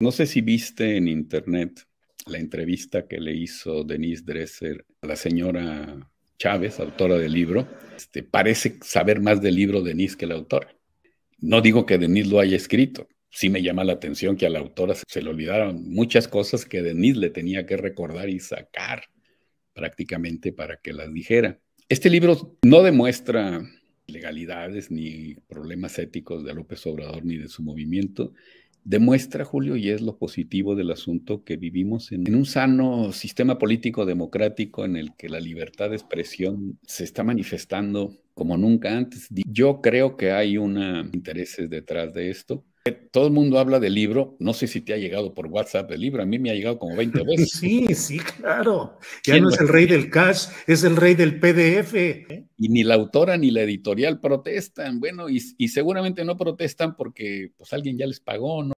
No sé si viste en internet la entrevista que le hizo Denise Dresser a la señora Chávez, autora del libro. Este, parece saber más del libro Denise que la autora. No digo que Denise lo haya escrito. Sí me llama la atención que a la autora se, le olvidaron muchas cosas que Denise le tenía que recordar y sacar prácticamente para que las dijera. Este libro no demuestra legalidades ni problemas éticos de López Obrador ni de su movimiento, demuestra, Julio, y es lo positivo del asunto, que vivimos en, un sano sistema político democrático en el que la libertad de expresión se está manifestando como nunca antes. Yo creo que hay una intereses detrás de esto. Todo el mundo habla del libro, no sé si te ha llegado por WhatsApp el libro, a mí me ha llegado como 20 veces. Sí, sí, claro. Ya no es el rey del cash, es el rey del PDF. ¿Eh? Y ni la autora ni la editorial protestan, bueno, y, y seguramente no protestan porque pues alguien ya les pagó, ¿no?